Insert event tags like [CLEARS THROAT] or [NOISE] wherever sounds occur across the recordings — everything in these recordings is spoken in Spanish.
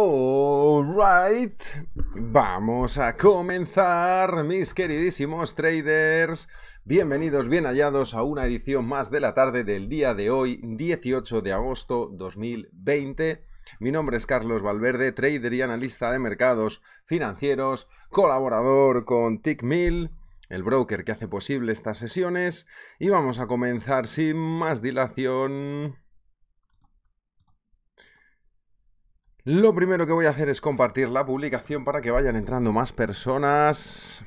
Alright, vamos a comenzar, mis queridísimos traders. Bienvenidos, bien hallados a una edición más de la tarde del día de hoy, 18 de agosto 2020. Mi nombre es Carlos Valverde, trader y analista de mercados financieros, colaborador con TickMill, el broker que hace posible estas sesiones. Y vamos a comenzar sin más dilación. Lo primero que voy a hacer es compartir la publicación para que vayan entrando más personas.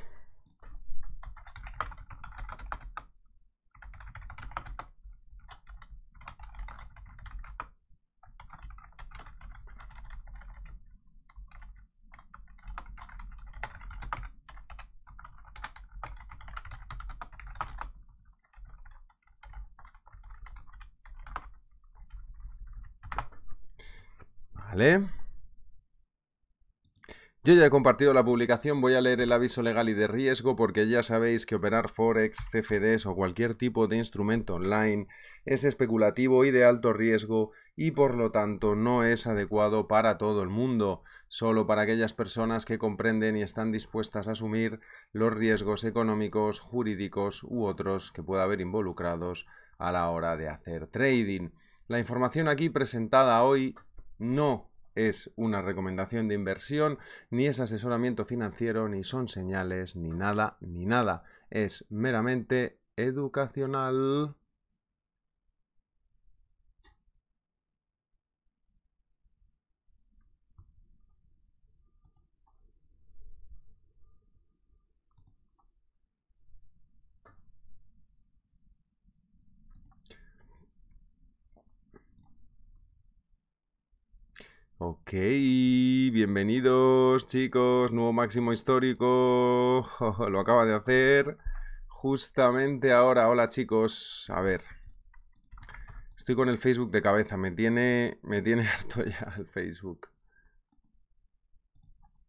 Yo ya he compartido la publicación, voy a leer el aviso legal y de riesgo porque ya sabéis que operar forex, CFDs o cualquier tipo de instrumento online es especulativo y de alto riesgo y por lo tanto no es adecuado para todo el mundo, solo para aquellas personas que comprenden y están dispuestas a asumir los riesgos económicos, jurídicos u otros que pueda haber involucrados a la hora de hacer trading. La información aquí presentada hoy no es una recomendación de inversión, ni es asesoramiento financiero, ni son señales, ni nada, ni nada. Es meramente educacional. Ok, bienvenidos chicos, nuevo máximo histórico, [LAUGHS] oh, lo acaba de hacer justamente ahora, hola chicos, a ver, estoy con el Facebook de cabeza, me tiene, me tiene [LAUGHS] harto ya el Facebook.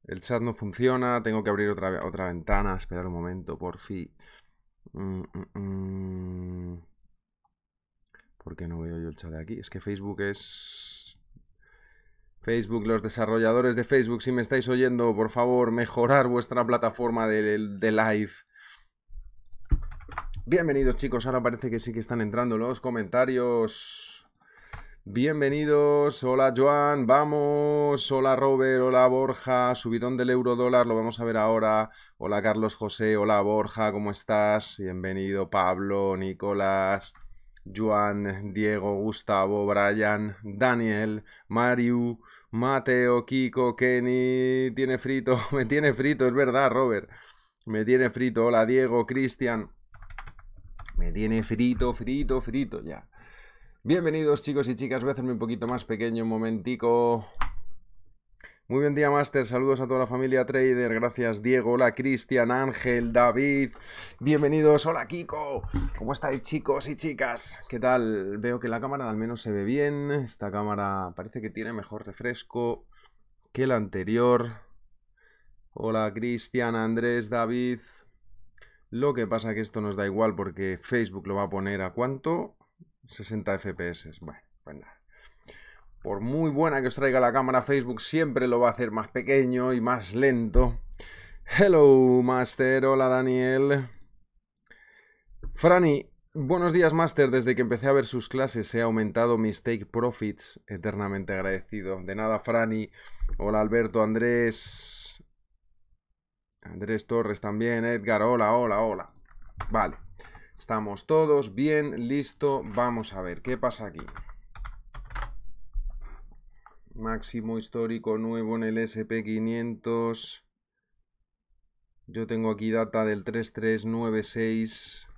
El chat no funciona, tengo que abrir otra, otra ventana, esperar un momento, por fin. Mm, mm, mm. ¿Por qué no veo yo el chat de aquí? Es que Facebook es... Facebook, los desarrolladores de Facebook, si me estáis oyendo, por favor, mejorar vuestra plataforma de, live. Bienvenidos chicos, ahora parece que sí que están entrando los comentarios. Bienvenidos, hola Joan, vamos, hola Robert, hola Borja, subidón del euro dólar, lo vamos a ver ahora. Hola Carlos José, hola Borja, ¿cómo estás? Bienvenido Pablo, Nicolás. Juan, Diego, Gustavo, Brian, Daniel, Mario, Mateo, Kiko, Kenny, tiene frito, [LAUGHS] me tiene frito, es verdad, Robert. Me tiene frito, hola Diego, Cristian. Me tiene frito, frito, frito ya. Bienvenidos chicos y chicas, voy a hacerme un poquito más pequeño, un momentico. Muy buen día, Master. Saludos a toda la familia Trader. Gracias, Diego. Hola, Cristian, Ángel, David. Bienvenidos. Hola, Kiko. ¿Cómo estáis, chicos y chicas? ¿Qué tal? Veo que la cámara al menos se ve bien. Esta cámara parece que tiene mejor refresco que la anterior. Hola, Cristian, Andrés, David. Lo que pasa es que esto nos da igual porque Facebook lo va a poner a cuánto? 60 FPS. Bueno, pues nada. Por muy buena que os traiga la cámara, Facebook siempre lo va a hacer más pequeño y más lento. Hello, Master. Hola, Daniel. Franny, buenos días, Master. Desde que empecé a ver sus clases he aumentado mis take profits. Eternamente agradecido. De nada, Franny. Hola, Alberto, Andrés. Andrés Torres también, Edgar. Hola, hola, hola. Vale. Estamos todos bien, listo. Vamos a ver qué pasa aquí máximo histórico nuevo en el SP500. Yo tengo aquí data del 3396.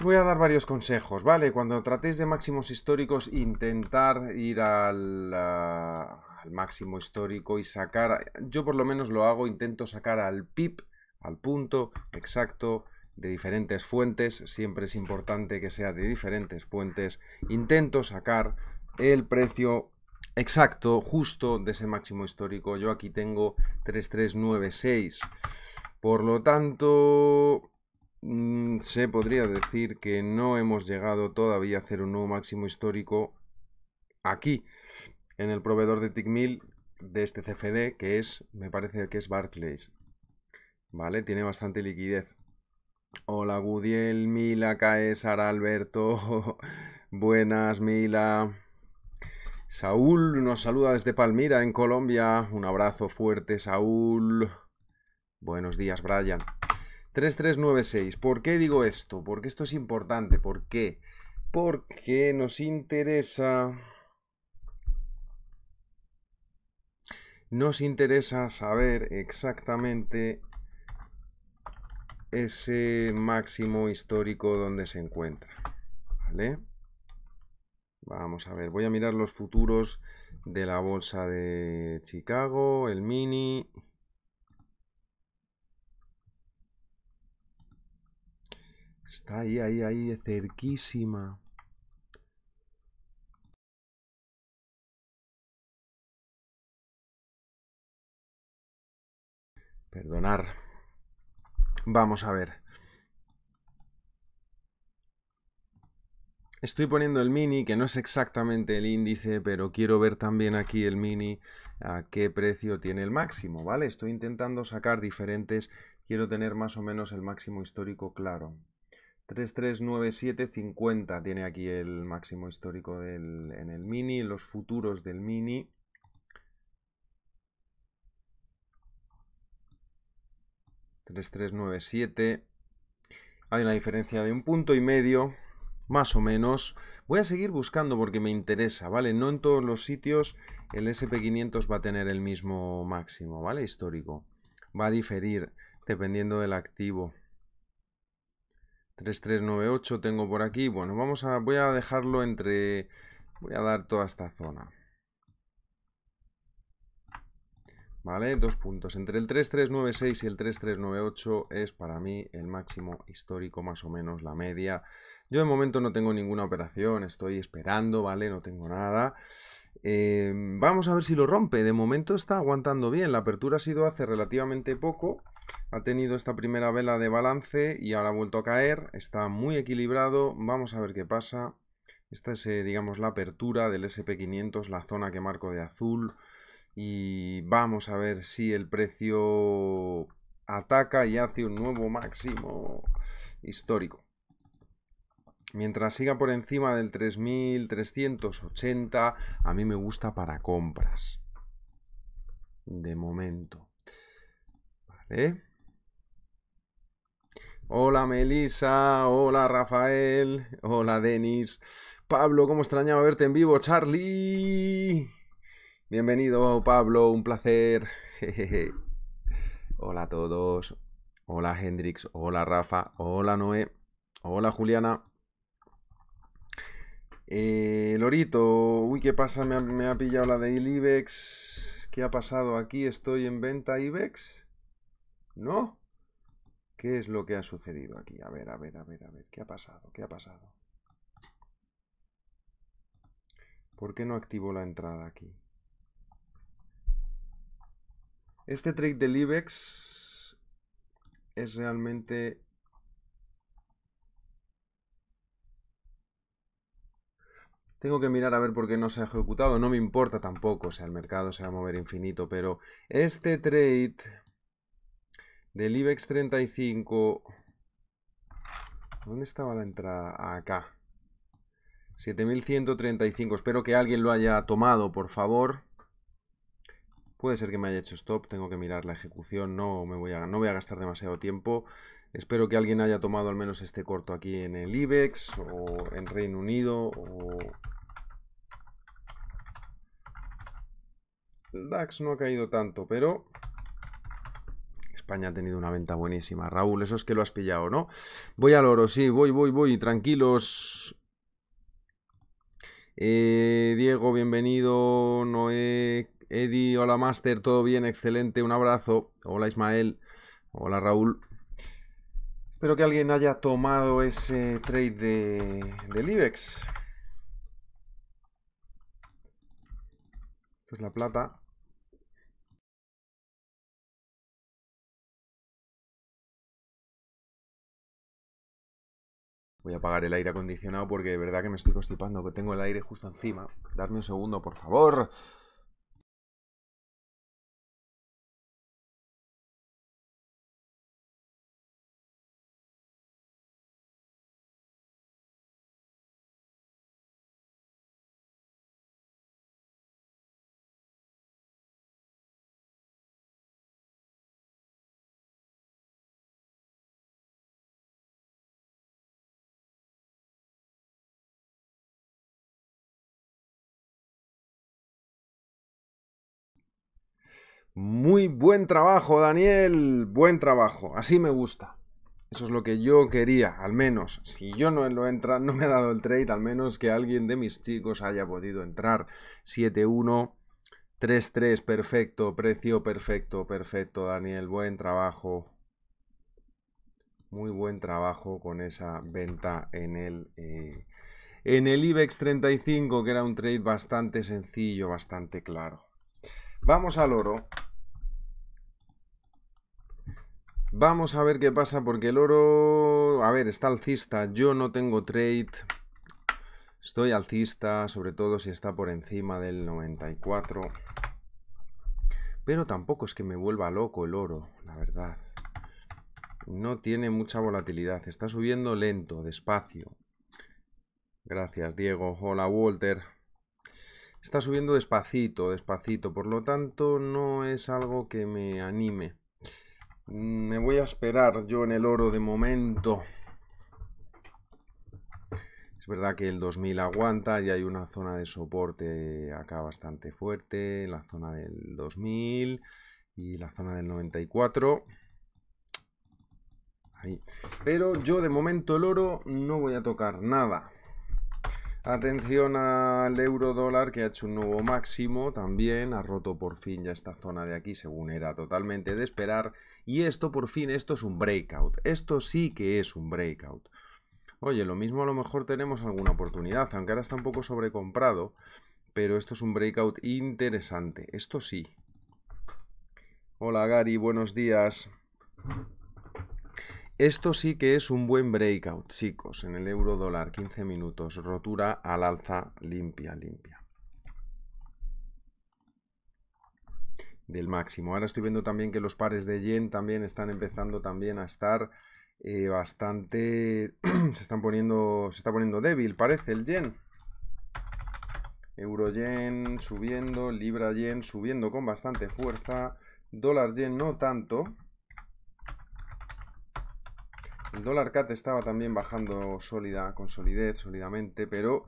Voy a dar varios consejos, ¿vale? Cuando tratéis de máximos históricos, intentar ir al, máximo histórico y sacar, yo por lo menos lo hago, intento sacar al pip, al punto exacto de diferentes fuentes, siempre es importante que sea de diferentes fuentes, intento sacar el precio exacto, justo de ese máximo histórico. Yo aquí tengo 3396. Por lo tanto, mm, se podría decir que no hemos llegado todavía a hacer un nuevo máximo histórico aquí, en el proveedor de Tickmill de este CFD, que es, me parece que es Barclays. ¿Vale? Tiene bastante liquidez. Hola Gudiel, Mila, Caesar, Alberto. [LAUGHS] Buenas, Mila. Saúl nos saluda desde Palmira, en Colombia. Un abrazo fuerte, Saúl. Buenos días, Brian. 3396. ¿Por qué digo esto? Porque esto es importante. ¿Por qué? Porque nos interesa... Nos interesa saber exactamente ese máximo histórico donde se encuentra. ¿Vale? Vamos a ver, voy a mirar los futuros de la bolsa de Chicago, el mini. Está ahí, ahí, ahí, cerquísima. Perdonar. Vamos a ver. Estoy poniendo el mini, que no es exactamente el índice, pero quiero ver también aquí el mini, a qué precio tiene el máximo, ¿vale? Estoy intentando sacar diferentes, quiero tener más o menos el máximo histórico claro. 339750 tiene aquí el máximo histórico en el mini, los futuros del mini. ...3397... Hay una diferencia de un punto y medio más o menos. Voy a seguir buscando porque me interesa, ¿vale? No en todos los sitios el SP500 va a tener el mismo máximo, ¿vale? Histórico. Va a diferir dependiendo del activo. 3398 tengo por aquí. Bueno, vamos a, voy a dejarlo entre... Voy a dar toda esta zona. ¿Vale? Dos puntos. Entre el 3396 y el 3398 es para mí el máximo histórico, más o menos, la media yo de momento no tengo ninguna operación, estoy esperando, ¿vale? No tengo nada. Em, vamos a ver si lo rompe. De momento está aguantando bien. La apertura ha sido hace relativamente poco. Ha tenido esta primera vela de balance y ahora ha vuelto a caer. Está muy equilibrado. Vamos a ver qué pasa. Esta es, eh, digamos, la apertura del SP500, la zona que marco de azul. Y vamos a ver si el precio ataca y hace un nuevo máximo histórico. Mientras siga por encima del 3380, a mí me gusta para compras. De momento. Vale. Hola Melisa, hola Rafael, hola Denis. Pablo, cómo extrañaba verte en vivo, Charlie. Bienvenido, Pablo, un placer. Hola a todos. Hola Hendrix, hola Rafa, hola Noé, hola Juliana. Eh, Lorito, uy, ¿qué pasa? Me ha, pillado la de IBEX. ¿Qué ha pasado aquí? ¿Estoy en venta IBEX? ¿No? ¿Qué es lo que ha sucedido aquí? A ver, a ver, a ver, a ver. ¿Qué ha pasado? ¿Qué ha pasado? ¿Por qué no activo la entrada aquí? Este trade del IBEX es realmente Tengo que mirar a ver por qué no se ha ejecutado. No me importa tampoco, o sea, el mercado se va a mover infinito, pero este trade del IBEX 35... ¿Dónde estaba la entrada? Ah, acá. 7135. Espero que alguien lo haya tomado, por favor. Puede ser que me haya hecho stop, tengo que mirar la ejecución, no, me voy, a, no voy a gastar demasiado tiempo. Espero que alguien haya tomado al menos este corto aquí en el IBEX o en Reino Unido o DAX no ha caído tanto, pero España ha tenido una venta buenísima. Raúl, eso es que lo has pillado, ¿no? Voy al oro, sí, voy, voy, voy, tranquilos. Eh, Diego, bienvenido. Noé, Eddie, hola Master, todo bien, excelente, un abrazo. Hola Ismael, hola Raúl. Espero que alguien haya tomado ese trade de, del IBEX. Esta es la plata. Voy a apagar el aire acondicionado porque de verdad que me estoy constipando, que tengo el aire justo encima. Darme un segundo, por favor. Muy buen trabajo, Daniel. Buen trabajo. Así me gusta. Eso es lo que yo quería, al menos. Si yo no, lo entra, no me he dado el trade, al menos que alguien de mis chicos haya podido entrar. 7-1, 3-3, perfecto, precio perfecto, perfecto, Daniel. Buen trabajo. Muy buen trabajo con esa venta en el... Eh, en el IBEX 35, que era un trade bastante sencillo, bastante claro. Vamos al oro. Vamos a ver qué pasa porque el oro... A ver, está alcista. Yo no tengo trade. Estoy alcista, sobre todo si está por encima del 94. Pero tampoco es que me vuelva loco el oro, la verdad. No tiene mucha volatilidad. Está subiendo lento, despacio. Gracias, Diego. Hola, Walter. Está subiendo despacito, despacito. Por lo tanto, no es algo que me anime. Mm, me voy a esperar yo en el oro de momento. Es verdad que el 2000 aguanta y hay una zona de soporte acá bastante fuerte, la zona del 2000 y la zona del 94. Pero yo de momento el oro no voy a tocar nada. Atención al euro dólar que ha hecho un nuevo máximo también, ha roto por fin ya esta zona de aquí según era totalmente de esperar y esto, por fin, esto es un breakout. Esto sí que es un breakout. Oye, lo mismo a lo mejor tenemos alguna oportunidad, aunque ahora está un poco sobrecomprado, pero esto es un breakout interesante. Esto sí. Hola Gary, buenos días. Esto sí que es un buen breakout, chicos, en el euro dólar, 15 minutos, rotura al alza limpia, limpia. del máximo. Ahora estoy viendo también que los pares de yen también están empezando también a estar eh, bastante... [CLEARS THROAT] se están poniendo... se está poniendo débil, parece, el yen. Euro yen subiendo, libra yen subiendo con bastante fuerza, dólar yen no tanto. El dólar cat estaba también bajando sólida, con solidez, sólidamente, pero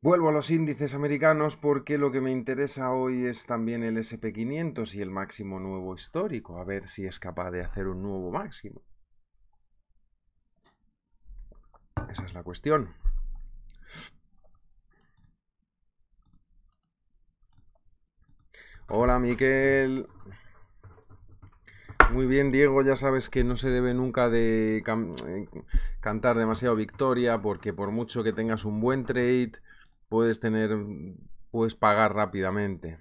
Vuelvo a los índices americanos porque lo que me interesa hoy es también el SP500 y el máximo nuevo histórico, a ver si es capaz de hacer un nuevo máximo. Esa es la cuestión. Hola Miquel. Muy bien, Diego, ya sabes que no se debe nunca de eh, cantar demasiado victoria, porque por mucho que tengas un buen trade, puedes tener, mm, puedes pagar rápidamente.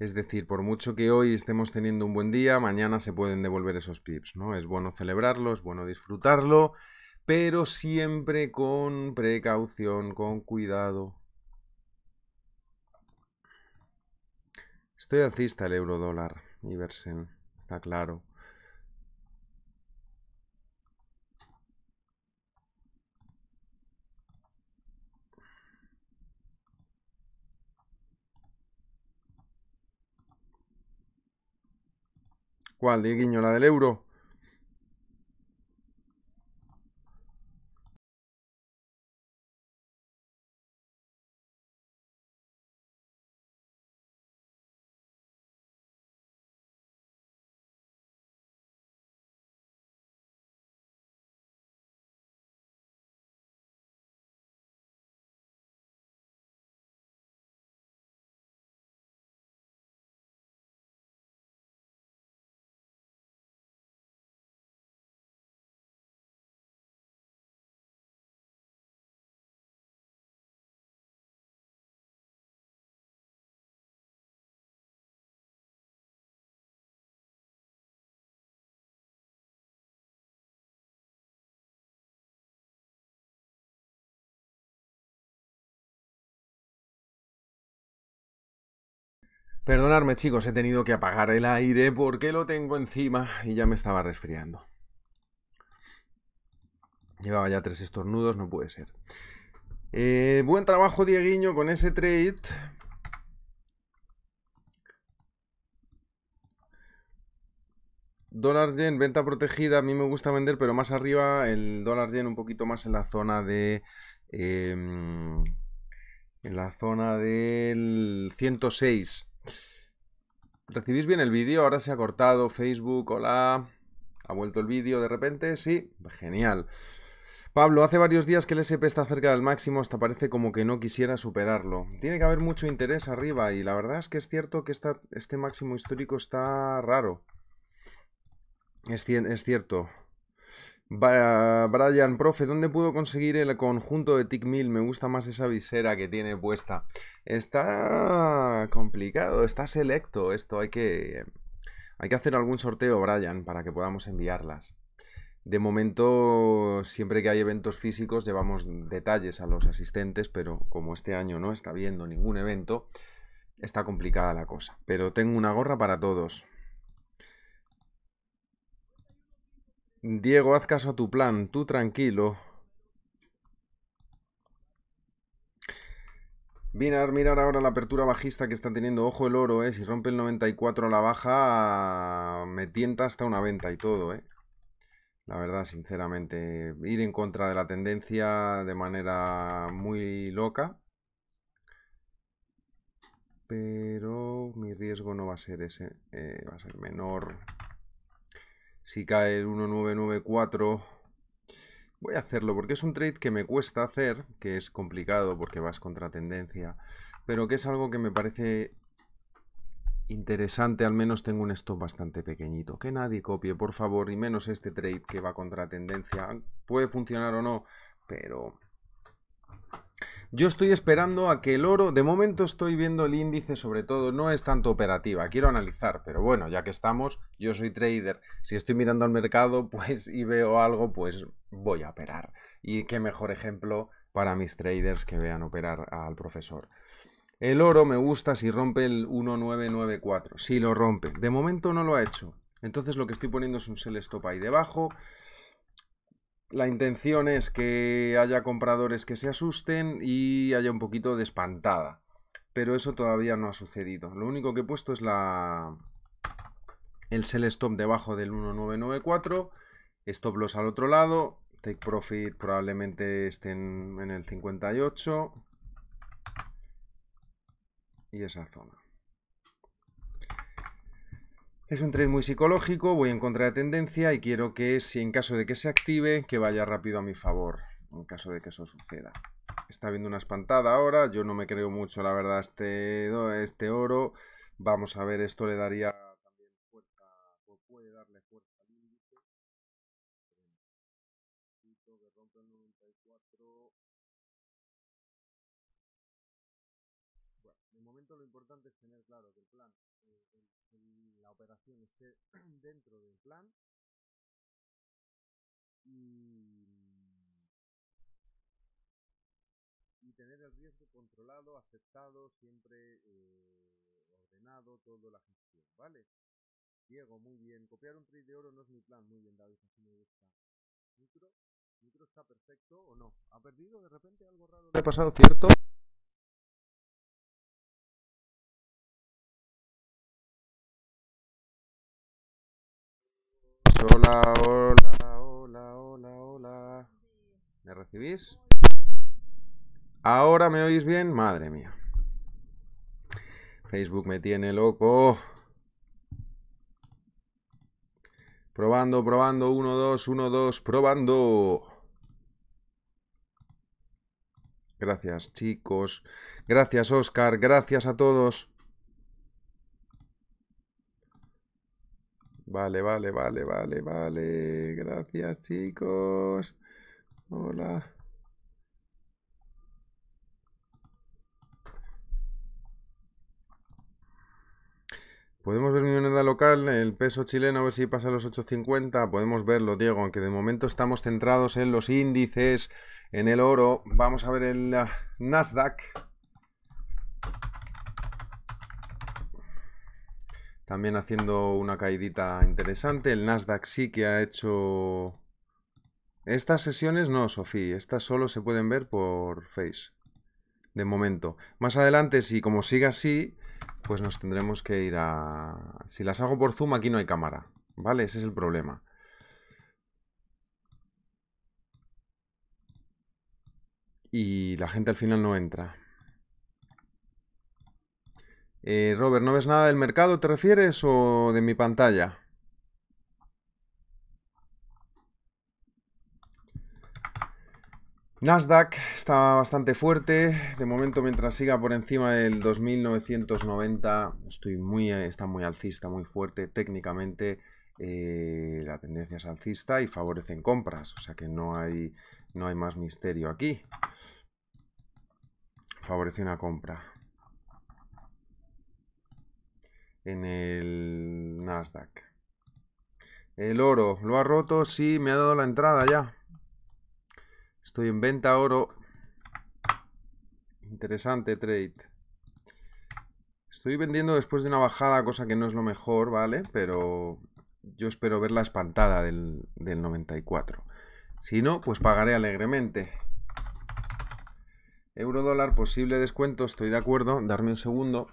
Es decir, por mucho que hoy estemos teniendo un buen día, mañana se pueden devolver esos pips, ¿no? Es bueno celebrarlo, es bueno disfrutarlo, pero siempre con precaución, con cuidado. Estoy alcista el euro dólar, Iversen, está claro. ¿Cuál, guiño? ¿La del euro? Perdonadme chicos, he tenido que apagar el aire porque lo tengo encima y ya me estaba resfriando. Llevaba ya tres estornudos, no puede ser. Eh, buen trabajo, Dieguiño, con ese trade. Dólar yen, venta protegida, a mí me gusta vender, pero más arriba el dólar yen un poquito más en la zona de... Em, en la zona del 106. ¿Recibís bien el vídeo? Ahora se ha cortado Facebook, hola. ¿Ha vuelto el vídeo de repente? Sí, genial. Pablo, hace varios días que el SP está cerca del máximo, hasta parece como que no quisiera superarlo. Tiene que haber mucho interés arriba y la verdad es que es cierto que este máximo histórico está raro. es cierto. Brian, profe, ¿dónde puedo conseguir el conjunto de Tic Mil? Me gusta más esa visera que tiene puesta. Está complicado, está selecto esto. Hay que, hay que hacer algún sorteo, Brian, para que podamos enviarlas. De momento, siempre que hay eventos físicos, llevamos detalles a los asistentes, pero como este año no está habiendo ningún evento, está complicada la cosa. Pero tengo una gorra para todos. Diego, haz caso a tu plan, tú tranquilo. a mirar ahora la apertura bajista que está teniendo. Ojo el oro, ¿eh? Si rompe el 94 a la baja, me tienta hasta una venta y todo, eh. La verdad, sinceramente, ir en contra de la tendencia de manera muy loca. Pero mi riesgo no va a ser ese, eh, va a ser menor. Si cae el 1994... Voy a hacerlo porque es un trade que me cuesta hacer, que es complicado porque vas contra tendencia, pero que es algo que me parece interesante, al menos tengo un stop bastante pequeñito. Que nadie copie, por favor, y menos este trade que va contra tendencia. Puede funcionar o no, pero yo estoy esperando a que el oro, de momento estoy viendo el índice sobre todo, no es tanto operativa, quiero analizar, pero bueno, ya que estamos, yo soy trader, si estoy mirando al mercado [LAUGHS] pues y veo algo, pues voy a operar. Y qué mejor ejemplo para mis traders que vean operar al profesor. El oro me gusta si rompe el 1994, si lo rompe. De momento no lo ha hecho. Entonces lo que estoy poniendo es un sell stop ahí debajo la intención es que haya compradores que se asusten y haya un poquito de espantada. Pero eso todavía no ha sucedido. Lo único que he puesto es la el sell stop debajo del 1994, stop loss al otro lado, take profit probablemente estén en el 58 y esa zona. Es un trade muy psicológico, voy en contra de tendencia y quiero que, si en caso de que se active, que vaya rápido a mi favor, en caso de que eso suceda. Está viendo una espantada ahora, yo no me creo mucho, la verdad, este, este oro. Vamos a ver, esto le daría también fuerza, o puede darle fuerza al índice. el momento lo importante es tener claro que el plan operaciones operación esté [CLEARS THROAT] dentro del plan y, tener el riesgo controlado, aceptado, siempre eh, ordenado, todo la gestión, ¿vale? Diego, muy bien. Copiar un trade de oro no es mi plan. Muy bien, David, está perfecto o no. ¿Ha perdido de repente algo raro? ha pasado cierto? Hola, hola, hola, hola, hola. ¿Me recibís? ¿Ahora me oís bien? Madre mía. Facebook me tiene loco. Probando, probando, 1, 2, 1, 2, probando. Gracias chicos, gracias Oscar, gracias a todos. Vale, vale, vale, vale, vale. Gracias, chicos. Hola. Podemos ver mi moneda local, el peso chileno, a ver si pasa los 8.50. Podemos verlo, Diego, aunque de momento estamos centrados en los índices, en el oro. Vamos a ver el ah, Nasdaq. También haciendo una caidita interesante. El Nasdaq sí que ha hecho... Estas sesiones no, Sofía. Estas solo se pueden ver por Face. De momento. Más adelante, si como siga así, pues nos tendremos que ir a... Si las hago por Zoom, aquí no hay cámara. ¿Vale? Ese es el problema. Y la gente al final no entra. Eh, Robert, ¿no ves nada del mercado, te refieres, o de mi pantalla? Nasdaq está bastante fuerte. De momento, mientras siga por encima del 2990, estoy muy, está muy alcista, muy fuerte. Técnicamente, eh, la tendencia es alcista y favorecen compras. O sea que no hay, no hay más misterio aquí. Favorece una compra. en el Nasdaq. El oro, ¿lo ha roto? Sí, me ha dado la entrada ya. Estoy en venta oro. Interesante trade. Estoy vendiendo después de una bajada, cosa que no es lo mejor, ¿vale? Pero yo espero ver la espantada del, del 94. Si no, pues pagaré alegremente. Euro dólar, posible descuento, estoy de acuerdo. Darme un segundo.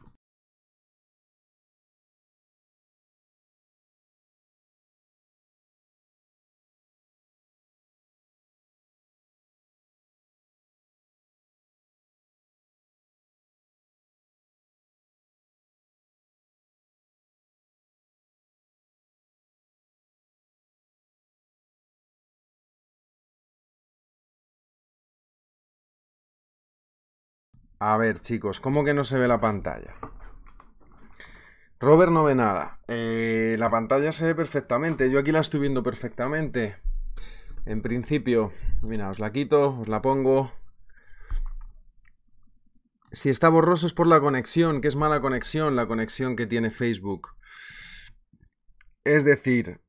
A ver, chicos, ¿cómo que no se ve la pantalla? Robert no ve nada. Eh, la pantalla se ve perfectamente. Yo aquí la estoy viendo perfectamente. En principio, mira, os la quito, os la pongo. Si está borroso es por la conexión, que es mala conexión, la conexión que tiene Facebook. Es decir,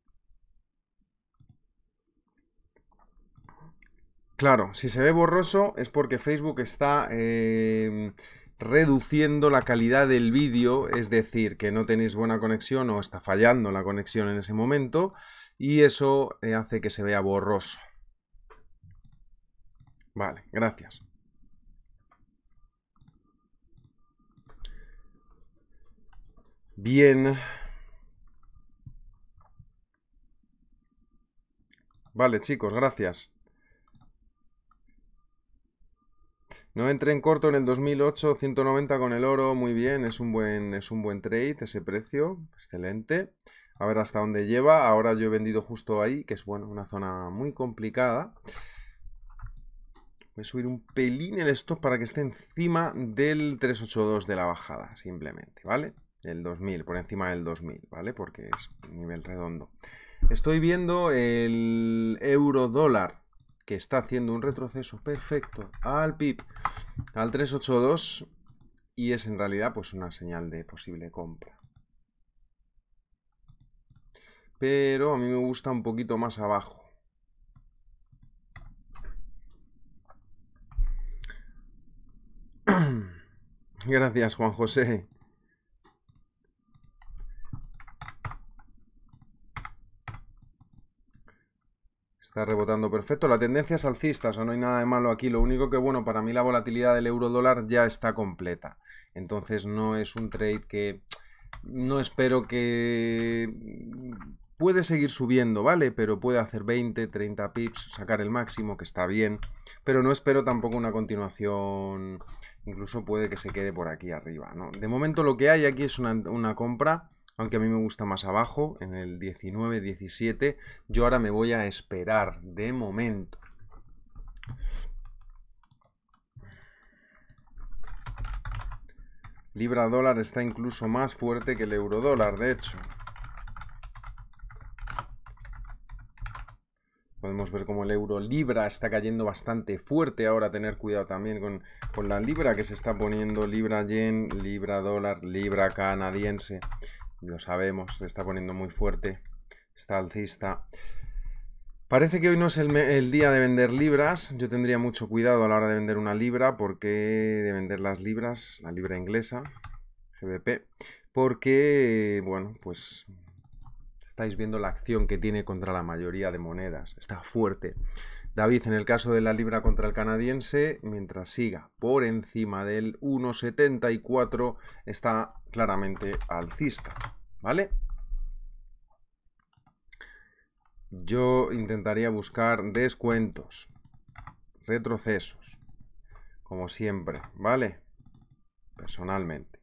Claro, si se ve borroso es porque Facebook está eh, reduciendo la calidad del vídeo, es decir, que no tenéis buena conexión o está fallando la conexión en ese momento y eso eh, hace que se vea borroso. Vale, gracias. Bien. Vale, chicos, gracias. No entré en corto en el 2008, 190 con el oro, muy bien, es un buen, es un buen trade ese precio, excelente. A ver hasta dónde lleva, ahora yo he vendido justo ahí, que es bueno, una zona muy complicada. Voy a subir un pelín el stop para que esté encima del 382 de la bajada, simplemente, ¿vale? El 2000, por encima del 2000, ¿vale? Porque es nivel redondo. Estoy viendo el euro dólar, que está haciendo un retroceso perfecto al PIB, al 382, y es en realidad pues una señal de posible compra. Pero a mí me gusta un poquito más abajo. [CLEARS THROAT] Gracias, Juan José. rebotando perfecto. La tendencia es alcista, o no hay nada de malo aquí. Lo único que, bueno, para mí la volatilidad del euro dólar ya está completa. Entonces no es un trade que no espero que... Puede seguir subiendo, ¿vale? Pero puede hacer 20, 30 pips, sacar el máximo, que está bien. Pero no espero tampoco una continuación. Incluso puede que se quede por aquí arriba, ¿no? De momento lo que hay aquí es una, una compra aunque a mí me gusta más abajo, en el 19, 17. Yo ahora me voy a esperar de momento. Libra dólar está incluso más fuerte que el euro dólar, de hecho. Podemos ver cómo el euro libra está cayendo bastante fuerte. Ahora tener cuidado también con, con, la libra que se está poniendo libra yen, libra dólar, libra canadiense lo sabemos, se está poniendo muy fuerte, está alcista. Parece que hoy no es el, el, día de vender libras, yo tendría mucho cuidado a la hora de vender una libra, porque de vender las libras, la libra inglesa, GBP, porque, bueno, pues estáis viendo la acción que tiene contra la mayoría de monedas, está fuerte. David en el caso de la libra contra el canadiense, mientras siga por encima del 1,74, está claramente alcista, ¿vale? Yo intentaría buscar descuentos, retrocesos, como siempre, ¿vale? Personalmente.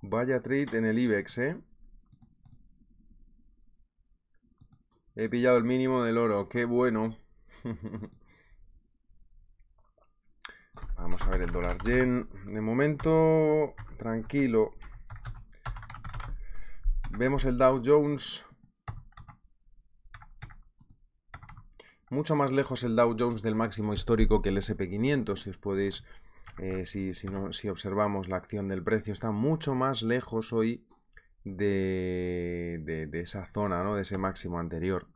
Vaya trade en el IBEX, ¿eh? He pillado el mínimo del oro. Qué bueno. Vamos a ver el dólar yen. De momento, tranquilo. Vemos el Dow Jones. Mucho más lejos el Dow Jones del máximo histórico que el SP500, si os podéis... Eh, si, si, si observamos la acción del precio, está mucho más lejos hoy de, esa zona, ¿no? De ese máximo anterior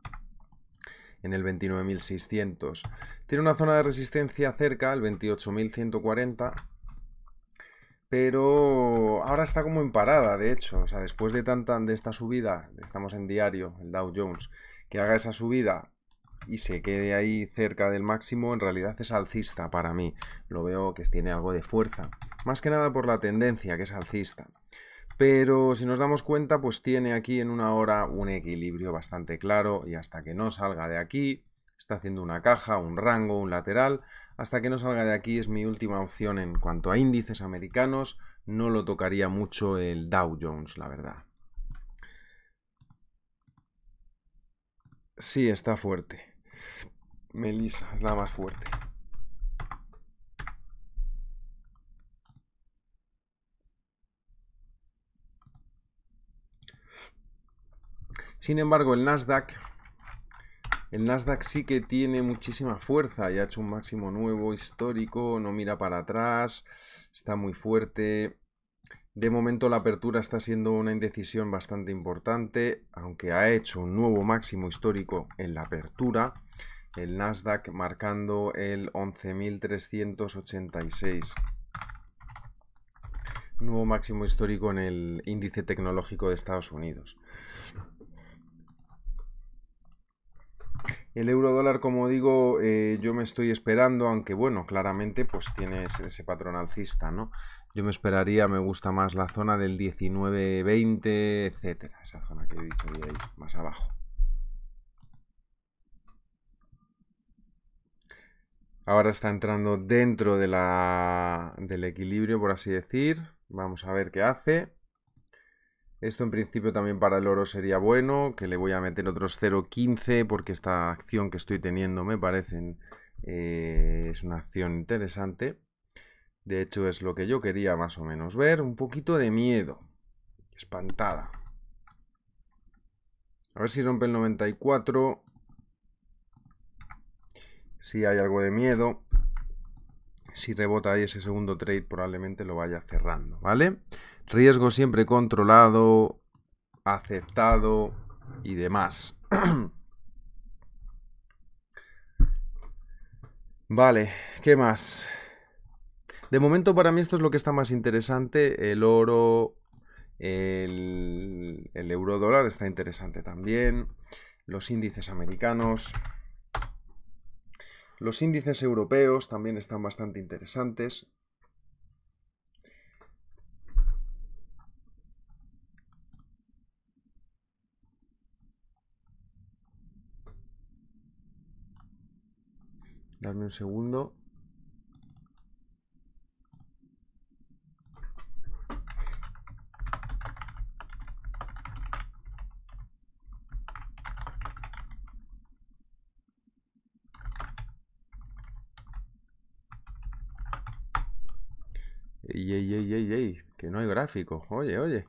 en el 29.600. Tiene una zona de resistencia cerca, el 28.140, pero ahora está como en parada, de hecho. O sea, después de tanta de esta subida, estamos en diario, el Dow Jones, que haga esa subida y se quede ahí cerca del máximo, en realidad es alcista para mí. Lo veo que tiene algo de fuerza. Más que nada por la tendencia, que es alcista. Pero si nos damos cuenta, pues tiene aquí en una hora un equilibrio bastante claro y hasta que no salga de aquí, está haciendo una caja, un rango, un lateral, hasta que no salga de aquí es mi última opción en cuanto a índices americanos, no lo tocaría mucho el Dow Jones, la verdad. Sí, está fuerte. Melissa es la más fuerte. Sin embargo, el Nasdaq, el Nasdaq sí que tiene muchísima fuerza y ha hecho un máximo nuevo histórico, no mira para atrás, está muy fuerte. De momento la apertura está siendo una indecisión bastante importante, aunque ha hecho un nuevo máximo histórico en la apertura, el Nasdaq marcando el 11.386. Nuevo máximo histórico en el índice tecnológico de Estados Unidos. El euro dólar, como digo, eh, yo me estoy esperando, aunque bueno, claramente pues tienes ese patrón alcista, ¿no? Yo me esperaría, me gusta más la zona del 19-20, etcétera, esa zona que he dicho ahí, más abajo. Ahora está entrando dentro del equilibrio, por así decir. Vamos a ver qué hace. Esto en principio también para el oro sería bueno, que le voy a meter otros 0.15 porque esta acción que estoy teniendo me parece eh, es una acción interesante. De hecho es lo que yo quería más o menos ver, un poquito de miedo, espantada. A ver si rompe el 94, si hay algo de miedo. Si rebota ahí ese segundo trade probablemente lo vaya cerrando, ¿vale? vale riesgo siempre controlado, aceptado y demás. [CLEARS THROAT] vale, ¿qué más? De momento para mí esto es lo que está más interesante. El oro, el, euro dólar está interesante también. Los índices americanos. Los índices europeos también están bastante interesantes. Dame un segundo. Ey, ey, ey, ey, que no hay gráfico. Oye, oye.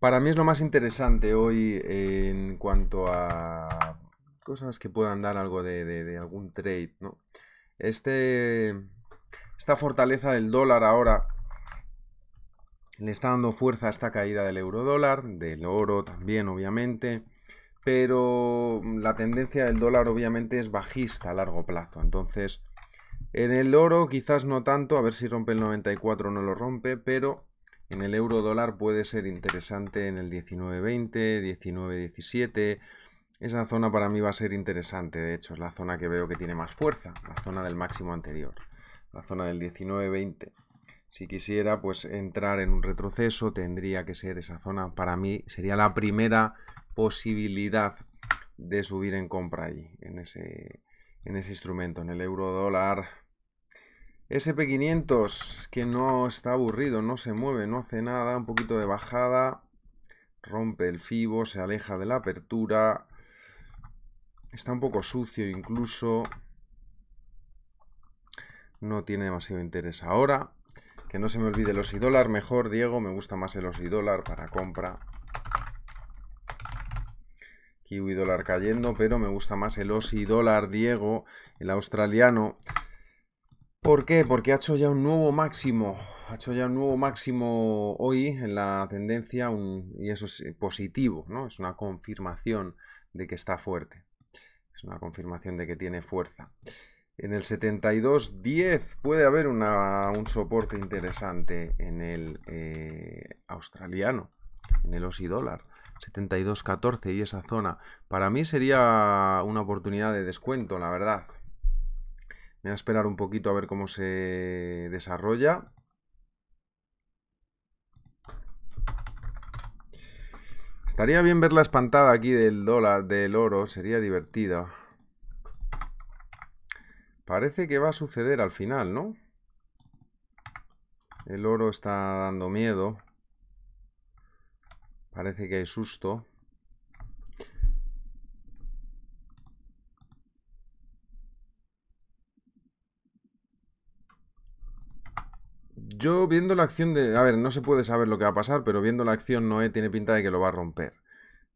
Para mí es lo más interesante hoy en cuanto a cosas que puedan dar algo de, algún trade, este, esta fortaleza del dólar ahora le está dando fuerza a esta caída del euro dólar, del oro también, obviamente, pero la tendencia del dólar obviamente es bajista a largo plazo, entonces... En el oro quizás no tanto, a ver si rompe el 94 o no lo rompe, pero en el euro dólar puede ser interesante en el 19.20, 19.17. Esa zona para mí va a ser interesante, de hecho es la zona que veo que tiene más fuerza, la zona del máximo anterior, la zona del 19.20. Si quisiera pues entrar en un retroceso tendría que ser esa zona, para mí sería la primera posibilidad de subir en compra ahí. en ese, en ese instrumento, en el euro dólar SP500, que no está aburrido, no se mueve, no hace nada, un poquito de bajada, rompe el fibo, se aleja de la apertura, está un poco sucio incluso, no tiene demasiado interés ahora, que no se me olvide el OSI dólar, mejor Diego, me gusta más el OSI dólar para compra. Kiwi dólar cayendo, pero me gusta más el OSI dólar Diego, el australiano, ¿Por qué? Porque ha hecho ya un nuevo máximo. Ha hecho ya un nuevo máximo hoy en la tendencia y eso es eh, positivo, ¿no? Es una confirmación de que está fuerte. Es una confirmación de que tiene fuerza. En el 72.10 puede haber un soporte interesante en el eh, australiano, en el Aussie dólar. 72.14 y esa zona. Para mí sería una oportunidad de descuento, la verdad voy a esperar un poquito a ver cómo se desarrolla. Estaría bien ver la espantada aquí del dólar, del oro, sería divertida. Parece que va a suceder al final, ¿no? El oro está dando miedo. Parece que hay susto. yo viendo la acción de... A ver, no se puede saber lo que va a pasar, pero viendo la acción Noé tiene pinta de que lo va a romper.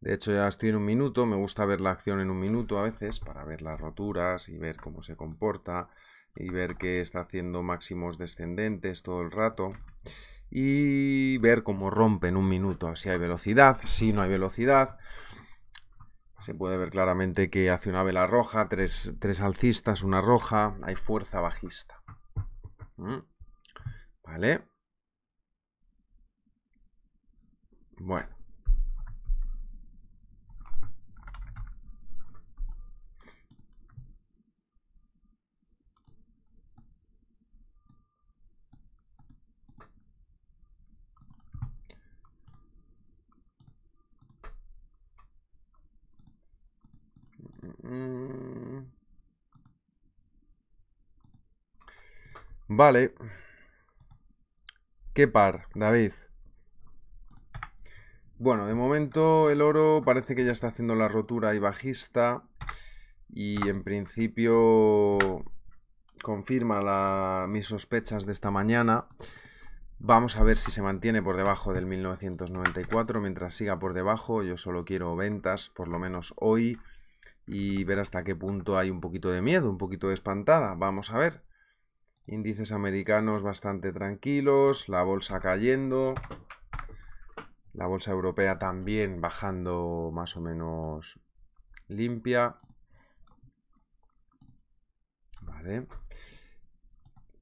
De hecho ya estoy en un minuto, me gusta ver la acción en un minuto a veces para ver las roturas y ver cómo se comporta y ver que está haciendo máximos descendentes todo el rato y ver cómo rompe en un minuto, si hay velocidad, si no hay velocidad. Se puede ver claramente que hace una vela roja, tres, alcistas, una roja, hay fuerza bajista. ¿Mm? ¿Vale? Bueno. Mm. Vale. ¿Qué par, David? Bueno, de momento el oro parece que ya está haciendo la rotura y bajista. Y en principio confirma la, mis sospechas de esta mañana. Vamos a ver si se mantiene por debajo del 1994. Mientras siga por debajo, yo solo quiero ventas, por lo menos hoy. Y ver hasta qué punto hay un poquito de miedo, un poquito de espantada. Vamos a ver. Índices americanos bastante tranquilos, la bolsa cayendo, la bolsa europea también bajando más o menos limpia. Vale.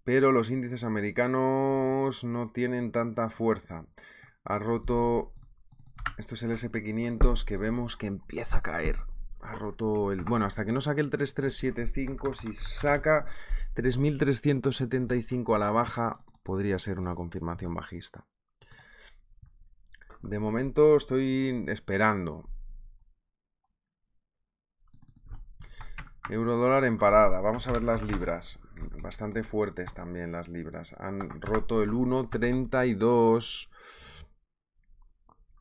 Pero los índices americanos no tienen tanta fuerza. Ha roto... Esto es el SP500 que vemos que empieza a caer. Ha roto el... Bueno, hasta que no saque el 3375, si saca 3.375 a la baja podría ser una confirmación bajista. De momento estoy esperando. Euro dólar en parada. Vamos a ver las libras. Bastante fuertes también las libras. Han roto el 1.32.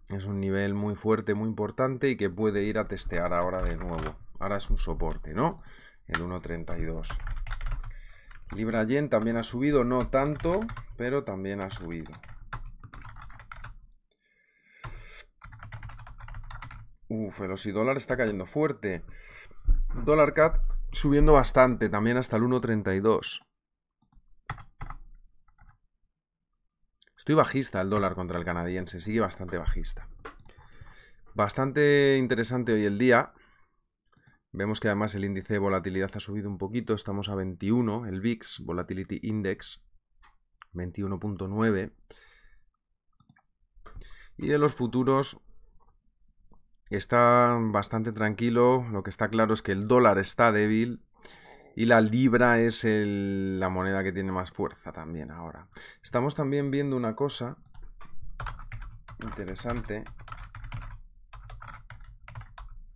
Es un nivel muy fuerte, muy importante y que puede ir a testear ahora de nuevo. Ahora es un soporte, ¿no? El 1.32. Libra Yen también ha subido, no tanto, pero también ha subido. Uf, el dólar está cayendo fuerte. Dólar cap subiendo bastante, también hasta el 1.32. Estoy bajista el dólar contra el canadiense, sigue bastante bajista. Bastante interesante hoy el día. Vemos que además el índice de volatilidad ha subido un poquito, estamos a 21, el VIX, Volatility Index, 21.9. Y de los futuros está bastante tranquilo, lo que está claro es que el dólar está débil y la libra es la moneda que tiene más fuerza también ahora. Estamos también viendo una cosa interesante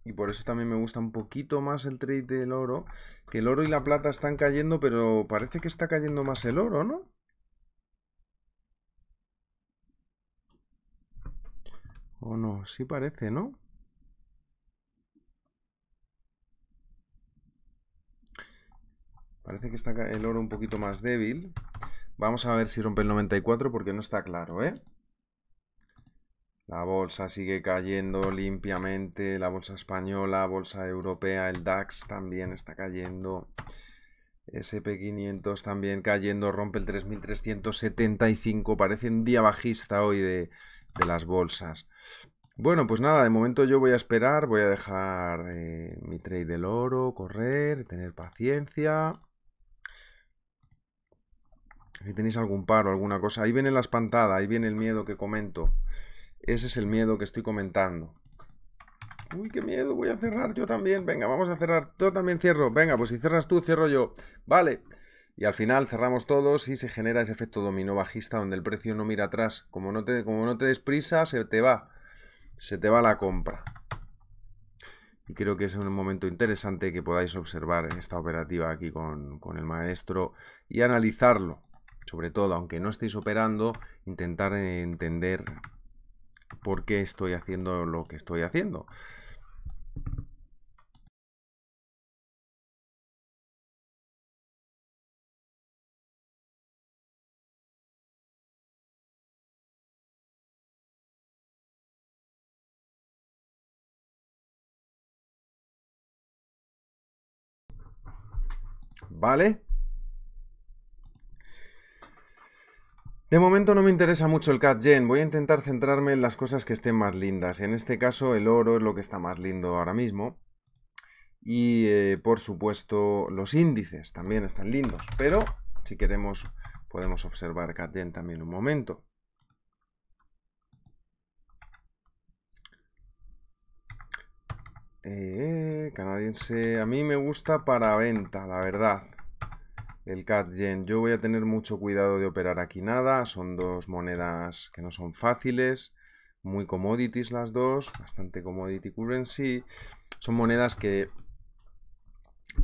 y por eso también me gusta un poquito más el trade del oro, que el oro y la plata están cayendo, pero parece que está cayendo más el oro, ¿no? O no, sí parece, ¿no? Parece que está el oro un poquito más débil. Vamos a ver si rompe el 94 porque no está claro, ¿eh? La bolsa sigue cayendo limpiamente, la bolsa española, bolsa europea, el DAX también está cayendo. SP500 también cayendo, rompe el 3375, parece un día bajista hoy de, las bolsas. Bueno, pues nada, de momento yo voy a esperar, voy a dejar eh, mi trade del oro, correr, tener paciencia. Si tenéis algún paro, alguna cosa, ahí viene la espantada, ahí viene el miedo que comento. Ese es el miedo que estoy comentando. Uy, qué miedo, voy a cerrar yo también. Venga, vamos a cerrar. Yo también cierro. Venga, pues si cerras tú, cierro yo. Vale. Y al final cerramos todos y se genera ese efecto dominó bajista donde el precio no mira atrás. Como no te, como no te des prisa, se te va. Se te va la compra. Y creo que es un momento interesante que podáis observar esta operativa aquí con, con el maestro y analizarlo. Sobre todo, aunque no estéis operando, intentar entender por qué estoy haciendo lo que estoy haciendo. ¿Vale? De momento no me interesa mucho el CADGEN. voy a intentar centrarme en las cosas que estén más lindas. En este caso el oro es lo que está más lindo ahora mismo. Y eh, por supuesto los índices también están lindos, pero si queremos podemos observar cat también un momento. Eh, canadiense, a mí me gusta para venta, la verdad el CAD Yo voy a tener mucho cuidado de operar aquí nada. Son dos monedas que no son fáciles. Muy commodities las dos. Bastante commodity currency. Son monedas que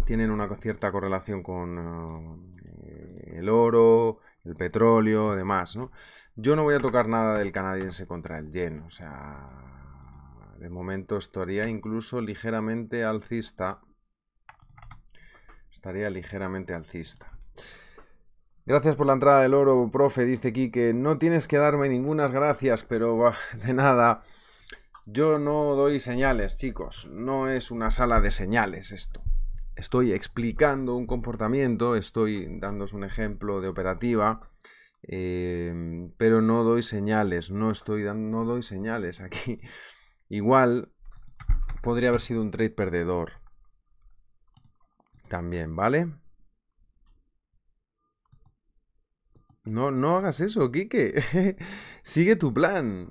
tienen una cierta correlación con eh, el oro, el petróleo, demás. ¿no? Yo no voy a tocar nada del canadiense contra el yen. O sea, de momento estaría incluso ligeramente alcista estaría ligeramente alcista. Gracias por la entrada del oro, profe. Dice Kike, no tienes que darme ninguna gracias, pero de nada. Yo no doy señales, chicos. No es una sala de señales esto. Estoy explicando un comportamiento, estoy dándos un ejemplo de operativa, eh, pero no doy señales, no estoy dando, no doy señales aquí. Igual podría haber sido un trade perdedor, también, ¿vale? No, no hagas eso, Quique. [LAUGHS] Sigue tu plan.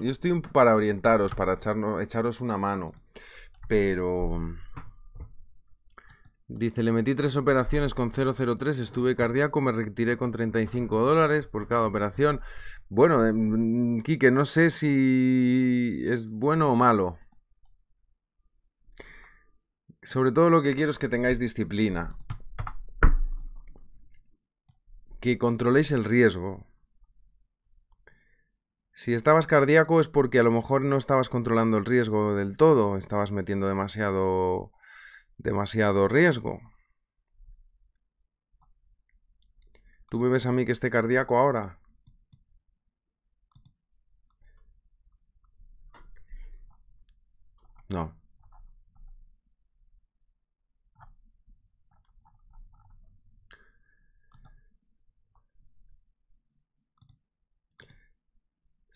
Yo estoy para orientaros, para echaros una mano. Pero... Dice, le metí tres operaciones con 003, estuve cardíaco, me retiré con 35 dólares por cada operación. Bueno, em, Quique, no sé si es bueno o malo sobre todo lo que quiero es que tengáis disciplina, que controléis el riesgo. Si estabas cardíaco es porque a lo mejor no estabas controlando el riesgo del todo, estabas metiendo demasiado demasiado riesgo. ¿Tú me ves a mí que esté cardíaco ahora? No.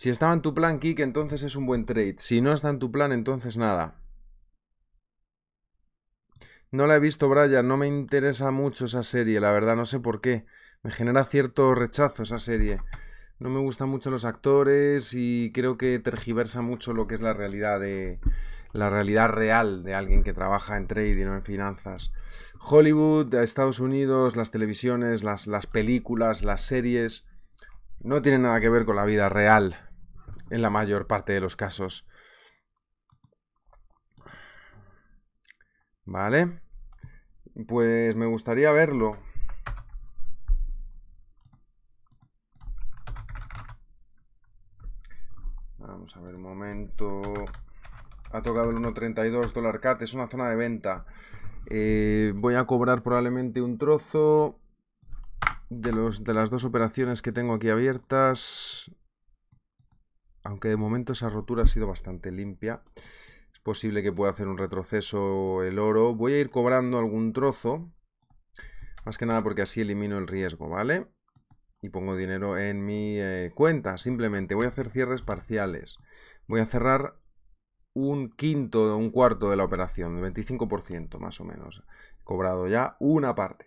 Si estaba en tu plan, Kik, entonces es un buen trade. Si no está en tu plan, entonces nada. No la he visto, Brian. No me interesa mucho esa serie, la verdad. No sé por qué. Me genera cierto rechazo esa serie. No me gustan mucho los actores y creo que tergiversa mucho lo que es la realidad de, la realidad real de alguien que trabaja en trading o en finanzas. Hollywood, Estados Unidos, las televisiones, las, las películas, las series, no tienen nada que ver con la vida real en la mayor parte de los casos. Vale. Pues me gustaría verlo. Vamos a ver un momento. Ha tocado el 1.32 dólar cat. Es una zona de venta. Eh, voy a cobrar probablemente un trozo de, los, de las dos operaciones que tengo aquí abiertas aunque de momento esa rotura ha sido bastante limpia. Es posible que pueda hacer un retroceso el oro. Voy a ir cobrando algún trozo, más que nada porque así elimino el riesgo, ¿vale? Y pongo dinero en mi eh, cuenta, simplemente. Voy a hacer cierres parciales. Voy a cerrar un quinto o un cuarto de la operación, 25% más o menos. He cobrado ya una parte.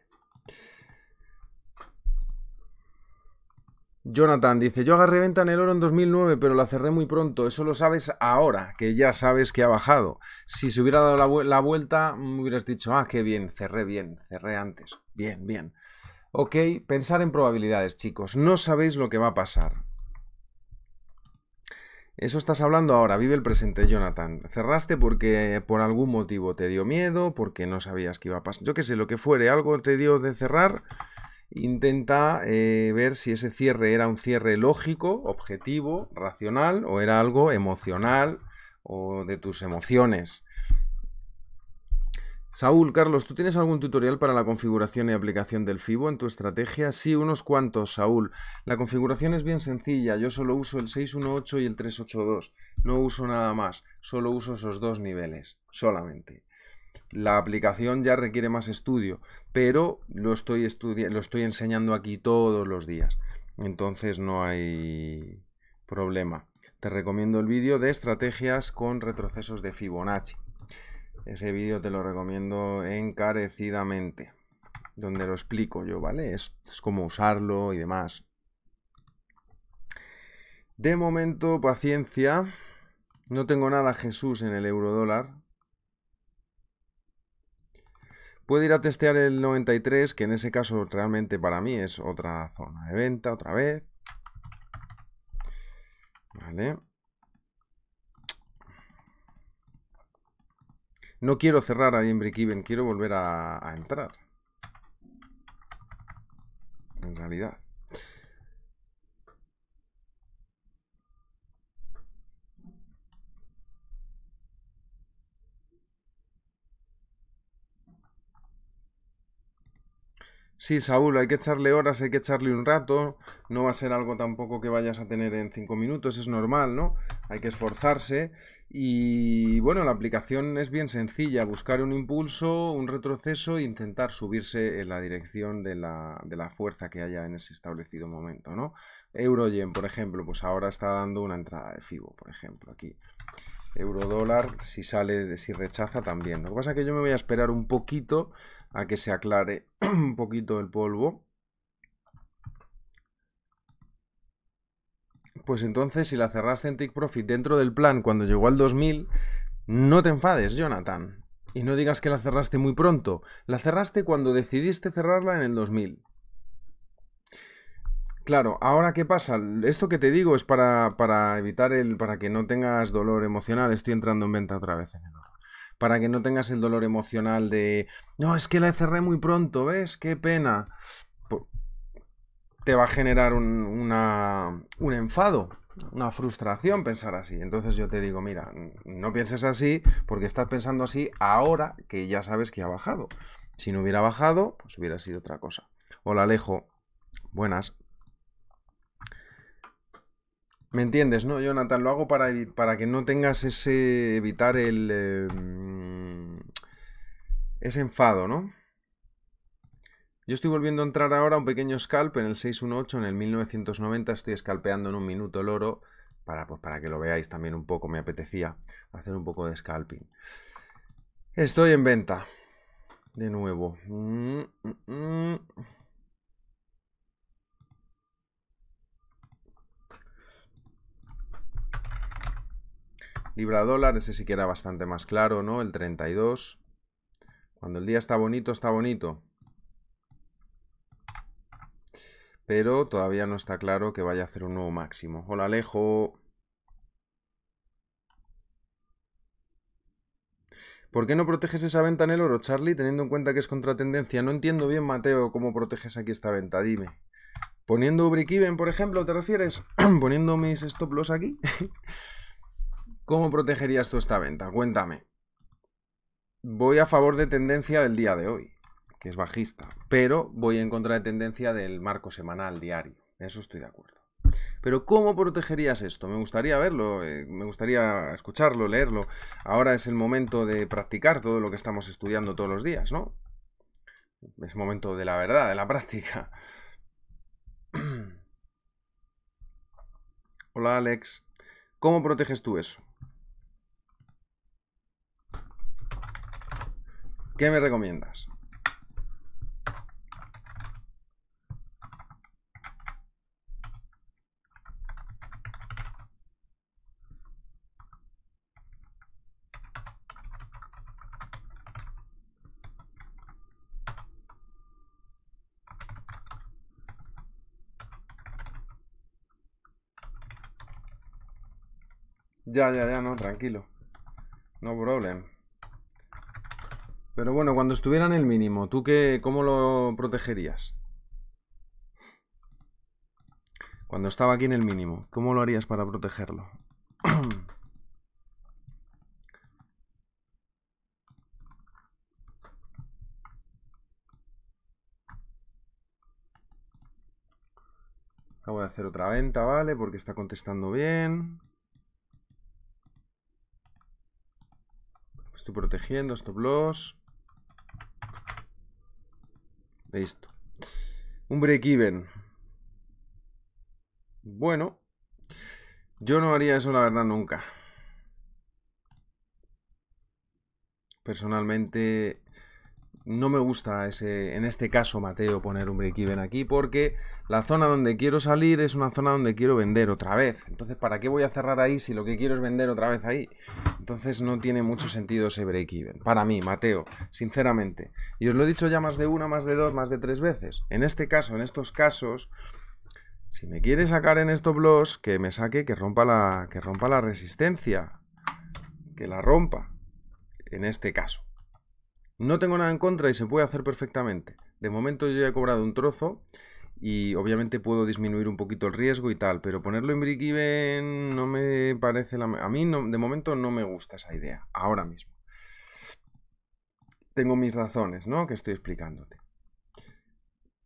Jonathan dice, yo agarré venta en el oro en 2009, pero la cerré muy pronto. Eso lo sabes ahora, que ya sabes que ha bajado. Si se hubiera dado la, vuelta, me hubieras dicho, ah, qué bien, cerré bien, cerré antes. Bien, bien. Ok, pensar en probabilidades, chicos. No sabéis lo que va a pasar. Eso estás hablando ahora, vive el presente, Jonathan. Cerraste porque eh, por algún motivo te dio miedo, porque no sabías que iba a pasar. Yo qué sé, lo que fuere, algo te dio de cerrar intenta eh, ver si ese cierre era un cierre lógico, objetivo, racional o era algo emocional o de tus emociones. Saúl, Carlos, ¿tú tienes algún tutorial para la configuración y aplicación del FIBO en tu estrategia? Sí, unos cuantos, Saúl. La configuración es bien sencilla, yo solo uso el 618 y el 382, no uso nada más, solo uso esos dos niveles, solamente. La aplicación ya requiere más estudio, pero lo estoy, lo estoy enseñando aquí todos los días. Entonces no hay problema. Te recomiendo el vídeo de estrategias con retrocesos de Fibonacci. Ese vídeo te lo recomiendo encarecidamente, donde lo explico yo, ¿vale? Es, es cómo usarlo y demás. De momento, paciencia. No tengo nada Jesús en el euro dólar. Puedo ir a testear el 93, que en ese caso realmente para mí es otra zona de venta, otra vez. Vale. No quiero cerrar ahí en Even, quiero volver a entrar. En realidad. Sí, Saúl, hay que echarle horas, hay que echarle un rato. No va a ser algo tampoco que vayas a tener en cinco minutos, es normal, ¿no? Hay que esforzarse. Y bueno, la aplicación es bien sencilla, buscar un impulso, un retroceso e intentar subirse en la dirección de la, fuerza que haya en ese establecido momento, ¿no? Eurogen, por ejemplo, pues ahora está dando una entrada de FIBO, por ejemplo, aquí Eurodólar, si sale si rechaza también lo que pasa es que yo me voy a esperar un poquito a que se aclare [CLEARS THROAT] un poquito el polvo. Pues entonces, si la cerraste en Tick Profit dentro del plan cuando llegó al 2000, no te enfades, Jonathan. Y no digas que la cerraste muy pronto. La cerraste cuando decidiste cerrarla en el 2000. Claro, ahora qué pasa? Esto que te digo es para, evitar el. para que no tengas dolor emocional. Estoy entrando en venta otra vez en el para que no tengas el dolor emocional de, no, es que la cerré muy pronto, ¿ves? Qué pena. Te va a generar un, una, un enfado, una frustración pensar así. Entonces yo te digo, mira, no pienses así porque estás pensando así ahora que ya sabes que ha bajado. Si no hubiera bajado, pues hubiera sido otra cosa. Hola Alejo, buenas. Me entiendes, ¿no, Jonathan? Lo hago para, para que no tengas ese. evitar el. Em, ese enfado, ¿no? Yo estoy volviendo a entrar ahora a un pequeño scalp en el 618, en el 1990. Estoy scalpeando en un minuto el oro. Para, pues, para que lo veáis también un poco, me apetecía hacer un poco de scalping. Estoy en venta. De nuevo. Mm, mm, mm. Libra dólar, ese sí que era bastante más claro, ¿no? El 32. Cuando el día está bonito, está bonito. Pero todavía no está claro que vaya a hacer un nuevo máximo. Hola Alejo. ¿Por qué no proteges esa venta en el oro, Charlie, teniendo en cuenta que es contratendencia? No entiendo bien, Mateo, cómo proteges aquí esta venta. Dime. ¿Poniendo break-even, por ejemplo, te refieres? [CLEARS THROAT] ¿Poniendo mis stop loss aquí? [LAUGHS] ¿Cómo protegerías tú esta venta? Cuéntame. Voy a favor de tendencia del día de hoy, que es bajista, pero voy en contra de tendencia del marco semanal diario. Eso estoy de acuerdo. Pero ¿cómo protegerías esto? Me gustaría verlo, eh, me gustaría escucharlo, leerlo. Ahora es el momento de practicar todo lo que estamos estudiando todos los días, ¿no? Es momento de la verdad, de la práctica. [CLEARS THROAT] Hola Alex, ¿cómo proteges tú eso? ¿Qué me recomiendas? Ya, ya, ya, no, tranquilo. No problem. Pero bueno, cuando estuviera en el mínimo, ¿tú qué, cómo lo protegerías? Cuando estaba aquí en el mínimo, ¿cómo lo harías para protegerlo? Acabo a hacer otra venta, ¿vale? Porque está contestando bien. Estoy protegiendo, stop loss. Listo. Un break-even. Bueno. Yo no haría eso, la verdad, nunca. Personalmente, no me gusta ese, en este caso, Mateo, poner un break-even aquí porque la zona donde quiero salir es una zona donde quiero vender otra vez. Entonces, ¿para qué voy a cerrar ahí si lo que quiero es vender otra vez ahí? Entonces, no tiene mucho sentido ese break-even. Para mí, Mateo, sinceramente. Y os lo he dicho ya más de una, más de dos, más de tres veces. En este caso, en estos casos, si me quiere sacar en estos blogs, que me saque, que rompa la, que rompa la resistencia. Que la rompa. En este caso. No tengo nada en contra y se puede hacer perfectamente. De momento yo ya he cobrado un trozo y obviamente puedo disminuir un poquito el riesgo y tal, pero ponerlo en brick even no me parece la... A mí de momento no me gusta esa idea, ahora mismo. Tengo mis razones, ¿no? Que estoy explicándote.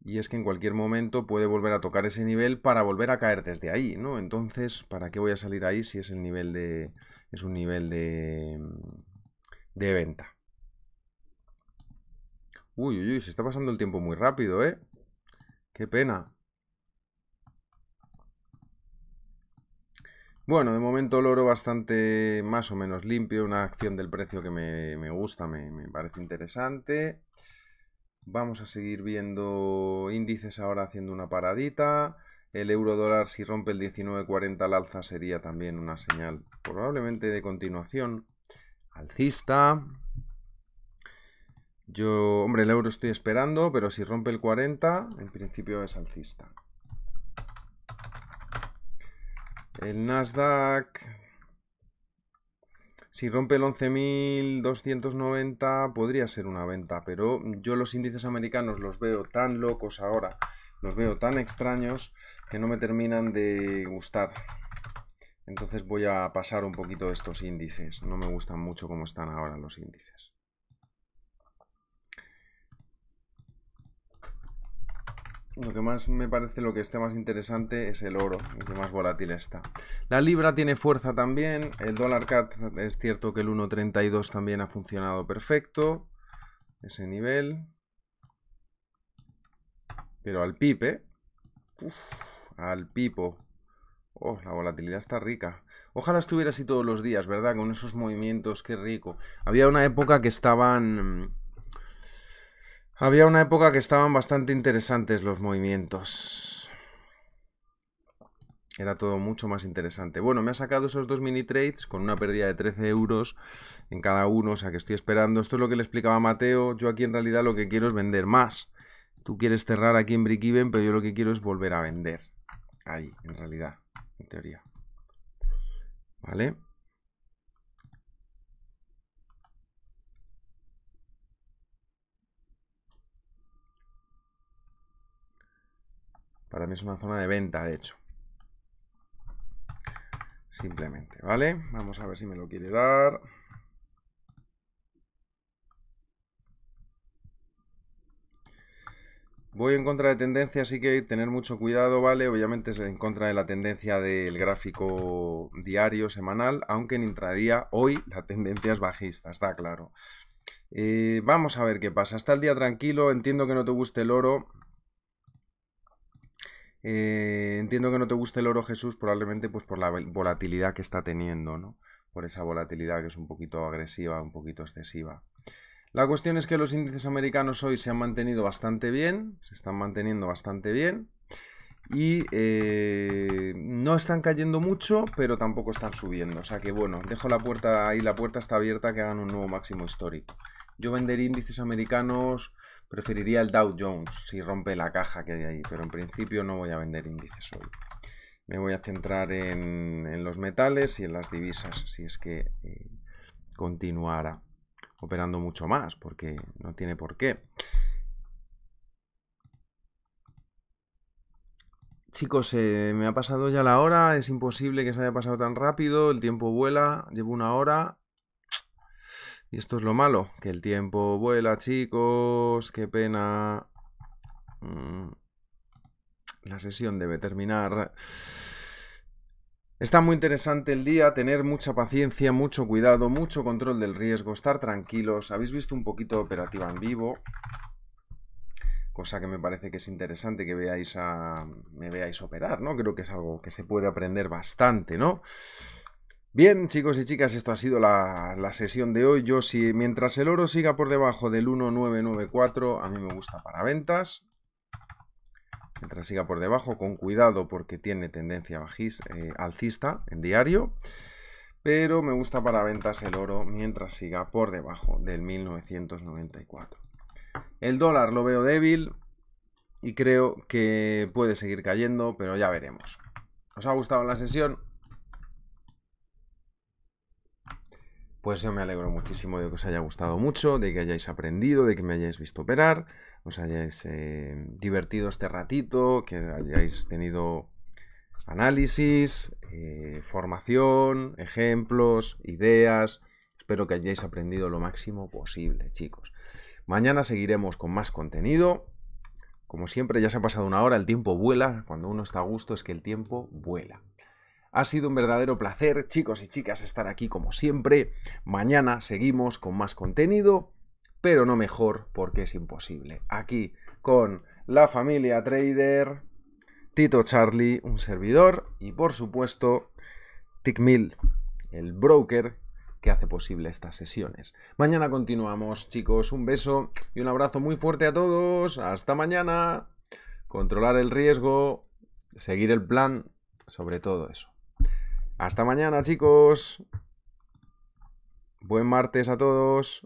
Y es que en cualquier momento puede volver a tocar ese nivel para volver a caer desde ahí, ¿no? Entonces, ¿para qué voy a salir ahí si es el nivel de... es un nivel de... de venta? Uy, uy, uy, se está pasando el tiempo muy rápido, ¿eh? Qué pena. Bueno, de momento el oro bastante más o menos limpio, una acción del precio que me, me gusta, me, me, parece interesante. Vamos a seguir viendo índices ahora haciendo una paradita. El euro dólar si rompe el 19.40 al alza sería también una señal probablemente de continuación alcista. Yo, hombre, el euro estoy esperando, pero si rompe el 40, en principio es alcista. El Nasdaq, si rompe el 11.290 podría ser una venta, pero yo los índices americanos los veo tan locos ahora, los veo tan extraños que no me terminan de gustar. Entonces voy a pasar un poquito estos índices, no me gustan mucho como están ahora los índices. lo que más me parece, lo que esté más interesante es el oro, el que más volátil está. La libra tiene fuerza también, el dólar cat es cierto que el 1.32 también ha funcionado perfecto, ese nivel. Pero al pipe, ¿eh? al pipo. Oh, la volatilidad está rica. Ojalá estuviera así todos los días, ¿verdad? Con esos movimientos, qué rico. Había una época que estaban había una época que estaban bastante interesantes los movimientos. Era todo mucho más interesante. Bueno, me ha sacado esos dos mini trades con una pérdida de 13 euros en cada uno, o sea que estoy esperando. Esto es lo que le explicaba Mateo. Yo aquí en realidad lo que quiero es vender más. Tú quieres cerrar aquí en Brick even, pero yo lo que quiero es volver a vender. Ahí, en realidad, en teoría. ¿Vale? Para mí es una zona de venta, de hecho. Simplemente, ¿vale? Vamos a ver si me lo quiere dar. Voy en contra de tendencia, así que tener mucho cuidado, ¿vale? Obviamente es en contra de la tendencia del gráfico diario, semanal, aunque en intradía hoy la tendencia es bajista, está claro. Eh, vamos a ver qué pasa. Está el día tranquilo, entiendo que no te guste el oro, eh, entiendo que no te guste el oro Jesús, probablemente pues por la volatilidad que está teniendo, ¿no? Por esa volatilidad que es un poquito agresiva, un poquito excesiva. La cuestión es que los índices americanos hoy se han mantenido bastante bien, se están manteniendo bastante bien y eh, no están cayendo mucho, pero tampoco están subiendo. O sea que bueno, dejo la puerta ahí, la puerta está abierta que hagan un nuevo máximo histórico. Yo vendería índices americanos Preferiría el Dow Jones si rompe la caja que hay ahí, pero en principio no voy a vender índices hoy. Me voy a centrar en, los metales y en las divisas, si es que eh, continuara operando mucho más, porque no tiene por qué. Chicos, me ha pasado ya la hora, es imposible que se haya pasado tan rápido, el tiempo vuela, llevo una hora, y esto es lo malo, que el tiempo vuela, chicos, qué pena. Mm. La sesión debe terminar. Está muy interesante el día, tener mucha paciencia, mucho cuidado, mucho control del riesgo, estar tranquilos. Habéis visto un poquito de operativa en vivo, cosa que me parece que es interesante que veáis a, me veáis operar, ¿no? Creo que es algo que se puede aprender bastante, ¿no? Bien, chicos y chicas, esto ha sido la, sesión de hoy. Yo, sí mientras el oro siga por debajo del 1994, a mí me gusta para ventas. Mientras siga por debajo, con cuidado porque tiene tendencia eh, alcista en diario. Pero me gusta para ventas el oro mientras siga por debajo del 1994. El dólar lo veo débil y creo que puede seguir cayendo, pero ya veremos. ¿Os ha gustado la sesión? Pues yo me alegro muchísimo de que os haya gustado mucho, de que hayáis aprendido, de que me hayáis visto operar, os hayáis eh, divertido este ratito, que hayáis tenido análisis, eh, formación, ejemplos, ideas. Espero que hayáis aprendido lo máximo posible, chicos. Mañana seguiremos con más contenido. Como siempre, ya se ha pasado una hora, el tiempo vuela. Cuando uno está a gusto es que el tiempo vuela. Ha sido un verdadero placer, chicos y chicas, estar aquí como siempre. Mañana seguimos con más contenido, pero no mejor porque es imposible. Aquí con la familia Trader, Tito Charlie, un servidor, y por supuesto, Tickmill, el broker que hace posible estas sesiones. Mañana continuamos, chicos. Un beso y un abrazo muy fuerte a todos. Hasta mañana. Controlar el riesgo, seguir el plan, sobre todo eso. Hasta mañana, chicos. Buen martes a todos.